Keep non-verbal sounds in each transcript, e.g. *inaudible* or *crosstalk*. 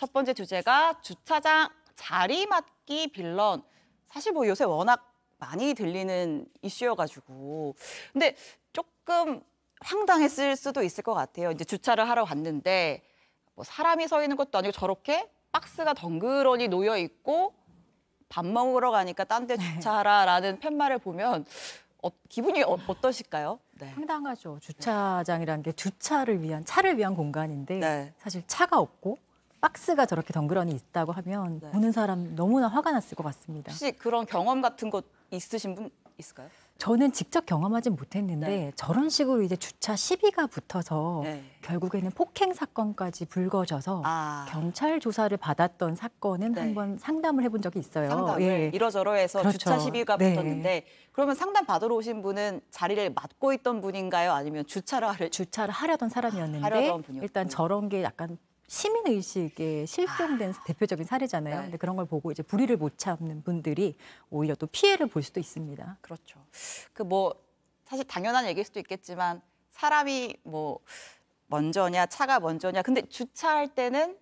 첫 번째 주제가 주차장 자리 맡기 빌런. 사실 뭐 요새 워낙 많이 들리는 이슈여가지고. 근데 조금 황당했을 수도 있을 것 같아요. 이제 주차를 하러 갔는데 뭐 사람이 서 있는 것도 아니고 저렇게 박스가 덩그러니 놓여 있고 밥 먹으러 가니까 딴데 네. 주차하라라는 팻말을 보면 어, 기분이 어, 떠실까요 네. 황당하죠. 주차장이라는 게 주차를 위한 차를 위한 공간인데 네. 사실 차가 없고 박스가 저렇게 덩그러니 있다고 하면 네. 보는 사람 너무나 화가 났을 것 같습니다. 혹시 그런 경험 같은 것 있으신 분 있을까요? 저는 직접 경험하진 못했는데 네. 저런 식으로 이제 주차 시비가 붙어서 네. 결국에는 폭행 사건까지 불거져서 아. 경찰 조사를 받았던 사건은 네. 한번 상담을 해본 적이 있어요. 상담을 예. 이러저러해서 그렇죠. 주차 시비가 네. 붙었는데 그러면 상담 받으러 오신 분은 자리를 맡고 있던 분인가요? 아니면 주차를 하려 주차를 하려던 사람이었는데 하려던 일단 저런 게 약간 시민 의식에 실종된 아. 대표적인 사례잖아요. 네. 근데 그런 걸 보고 이제 불의를 못 참는 분들이 오히려 또 피해를 볼 수도 있습니다. 그렇죠. 그 뭐 사실 당연한 얘기일 수도 있겠지만 사람이 뭐 먼저냐 차가 먼저냐 근데 주차할 때는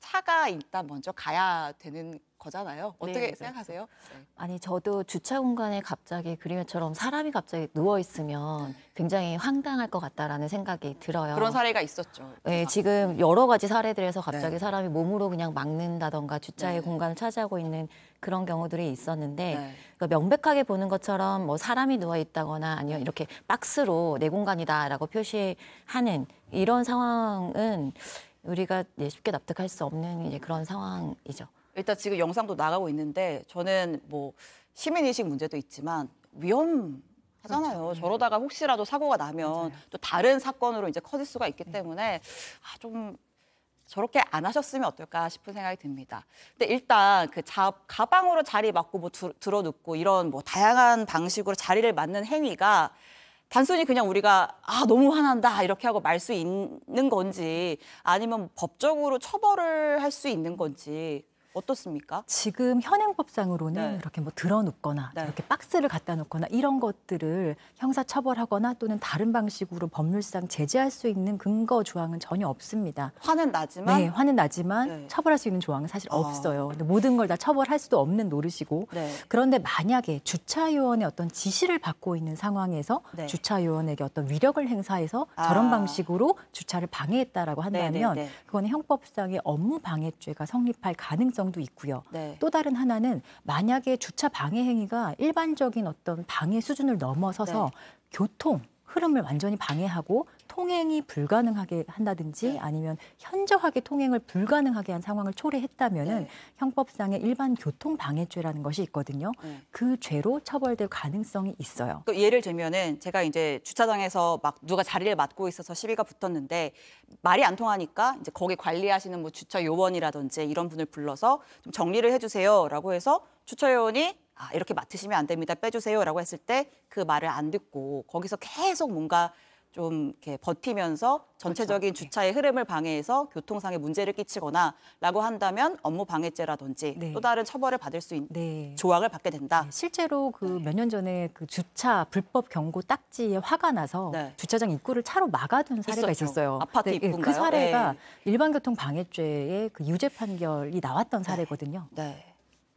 차가 일단 먼저 가야 되는 거잖아요. 네, 어떻게 네, 생각하세요? 네. 아니 저도 주차 공간에 갑자기 그림처럼 사람이 갑자기 누워 있으면 음. 굉장히 황당할 것 같다라는 생각이 들어요. 그런 사례가 있었죠. 네, 그 지금 여러 가지 사례들에서 갑자기 네. 사람이 몸으로 그냥 막는다던가 주차의 네. 공간을 차지하고 있는 그런 경우들이 있었는데 네. 그러니까 명백하게 보는 것처럼 뭐 사람이 누워 있다거나 아니면 이렇게 박스로 내 공간이다라고 표시하는 이런 상황은 우리가 쉽게 납득할 수 없는 그런 상황이죠. 일단 지금 영상도 나가고 있는데 저는 뭐 시민의식 문제도 있지만 위험 하잖아요. 그렇죠. 네. 저러다가 혹시라도 사고가 나면 맞아요. 또 다른 사건으로 이제 커질 수가 있기 네. 때문에 아, 좀 저렇게 안 하셨으면 어떨까 싶은 생각이 듭니다. 근데 일단 그 자, 가방으로 자리 맞고 뭐 들어눕고 이런 뭐 다양한 방식으로 자리를 맞는 행위가 단순히 그냥 우리가 아 너무 화난다 이렇게 하고 말 수 있는 건지 아니면 법적으로 처벌을 할 수 있는 건지 어떻습니까? 지금 현행법상으로는 네. 이렇게 뭐 드러눕거나 네. 이렇게 박스를 갖다 놓거나 이런 것들을 형사처벌하거나 또는 다른 방식으로 법률상 제재할 수 있는 근거 조항은 전혀 없습니다. 화는 나지만 네, 화는 나지만 네. 처벌할 수 있는 조항은 사실 아. 없어요. 모든 걸 다 처벌할 수도 없는 노릇이고 네. 그런데 만약에 주차 요원의 어떤 지시를 받고 있는 상황에서 네. 주차 요원에게 어떤 위력을 행사해서 아. 저런 방식으로 주차를 방해했다라고 네, 한다면 그거는 형법상의 업무 방해죄가 성립할 가능성. 이 가능성도 있고요. 네. 또 다른 하나는 만약에 주차 방해 행위가 일반적인 어떤 방해 수준을 넘어서서 네. 교통 흐름을 완전히 방해하고 통행이 불가능하게 한다든지 네. 아니면 현저하게 통행을 불가능하게 한 상황을 초래했다면은 네. 형법상의 일반 교통방해죄라는 것이 있거든요. 네. 그 죄로 처벌될 가능성이 있어요. 그 예를 들면은 제가 이제 주차장에서 막 누가 자리를 맡고 있어서 시비가 붙었는데 말이 안 통하니까 이제 거기 관리하시는 뭐 주차 요원이라든지 이런 분을 불러서 좀 정리를 해주세요라고 해서 주차 요원이 아, 이렇게 맡으시면 안 됩니다. 빼주세요라고 했을 때 그 말을 안 듣고 거기서 계속 뭔가 좀 이렇게 버티면서 전체적인 그렇죠. 네. 주차의 흐름을 방해해서 교통상의 문제를 끼치거나라고 한다면 업무 방해죄라든지 네. 또 다른 처벌을 받을 수 있는 네. 조항을 받게 된다. 네. 실제로 그 몇 년 전에 그 주차 불법 경고 딱지에 화가 나서 네. 주차장 입구를 차로 막아둔 사례가 있었죠. 있었어요 아파트 네, 예, 입구인가요? 그 사례가 일반 교통 방해죄의 그 유죄 판결이 나왔던 사례거든요. 네.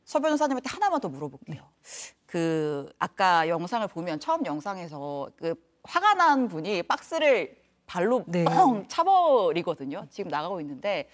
서 변호사님한테 하나만 더 물어볼게요. 네. 그 아까 영상을 보면 처음 영상에서 그 화가 난 분이 박스를 발로 네. 뻥 차버리거든요. 지금 나가고 있는데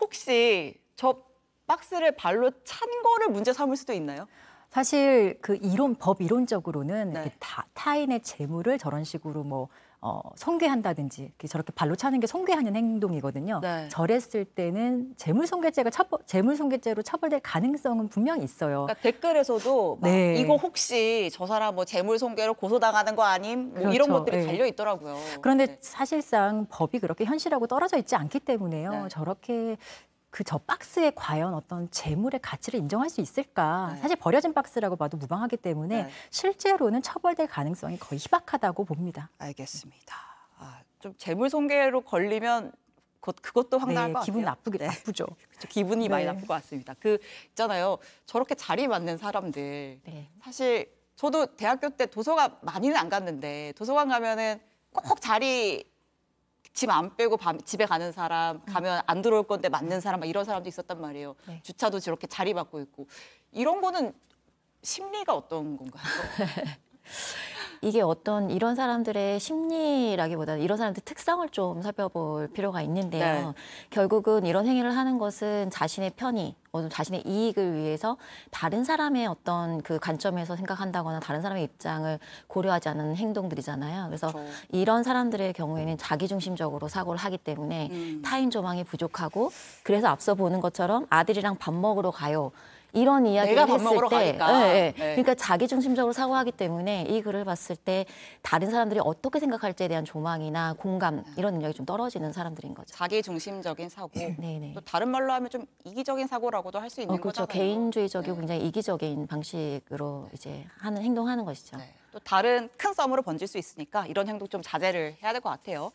혹시 저 박스를 발로 찬 거를 문제 삼을 수도 있나요? 사실 그 이론 법 이론적으로는 네. 그 타, 타인의 재물을 저런 식으로 뭐 어, 성괴한다든지 저렇게 발로 차는 게 성괴하는 행동이거든요. 네. 저랬을 때는 재물손괴죄가 처벌, 재물손괴죄로 처벌될 가능성은 분명히 있어요. 그러니까 댓글에서도 네. 이거 혹시 저 사람 뭐 재물손괴로 고소당하는 거 아님? 뭐 그렇죠. 이런 것들이 네. 달려 있더라고요. 그런데 네. 사실상 법이 그렇게 현실하고 떨어져 있지 않기 때문에요. 네. 저렇게 그저 박스에 과연 어떤 재물의 가치를 인정할 수 있을까? 네. 사실 버려진 박스라고 봐도 무방하기 때문에 네. 실제로는 처벌될 가능성이 거의 희박하다고 봅니다. 알겠습니다. 아, 좀 재물 손괴로 걸리면 곧 그것도 네, 황당할 네, 것 기분 같아요. 기분 나쁘게 네. 나쁘죠. *laughs* 그렇죠, 기분이 많이 네. 나쁠 것 같습니다. 그 있잖아요. 저렇게 자리 맞는 사람들 네. 사실 저도 대학교 때 도서관 많이는 안 갔는데 도서관 가면은 꼭 자리 집안 빼고 밤, 집에 가는 사람, 음. 가면 안 들어올 건데 맞는 사람, 막 이런 사람도 있었단 말이에요. 네. 주차도 저렇게 자리 받고 있고. 이런 거는 심리가 어떤 건가요? *laughs* 이게 어떤 이런 사람들의 심리라기보다는 이런 사람들 의 특성을 좀 살펴볼 필요가 있는데요. 네. 결국은 이런 행위를 하는 것은 자신의 편의 자신의 이익을 위해서 다른 사람의 어떤 그 관점에서 생각한다거나 다른 사람의 입장을 고려하지 않은 행동들이잖아요. 그래서 그렇죠. 이런 사람들의 경우에는 자기중심적으로 사고를 하기 때문에 음. 타인 조망이 부족하고 그래서 앞서 보는 것처럼 아들이랑 밥 먹으러 가요. 이런 이야기를 했을 때, 네, 네. 그러니까 자기 중심적으로 사고하기 때문에 이 글을 봤을 때 다른 사람들이 어떻게 생각할지에 대한 조망이나 공감 네. 이런 능력이 좀 떨어지는 사람들인 거죠. 자기 중심적인 사고. 네네. 네, 네. 또 다른 말로 하면 좀 이기적인 사고라고도 할 수 있는 어, 그렇죠. 거잖아요. 개인주의적이고 네. 굉장히 이기적인 방식으로 이제 하는 행동하는 것이죠. 또 다른 큰 썸으로 번질 수 있으니까 이런 행동 좀 자제를 해야 될 것 같아요.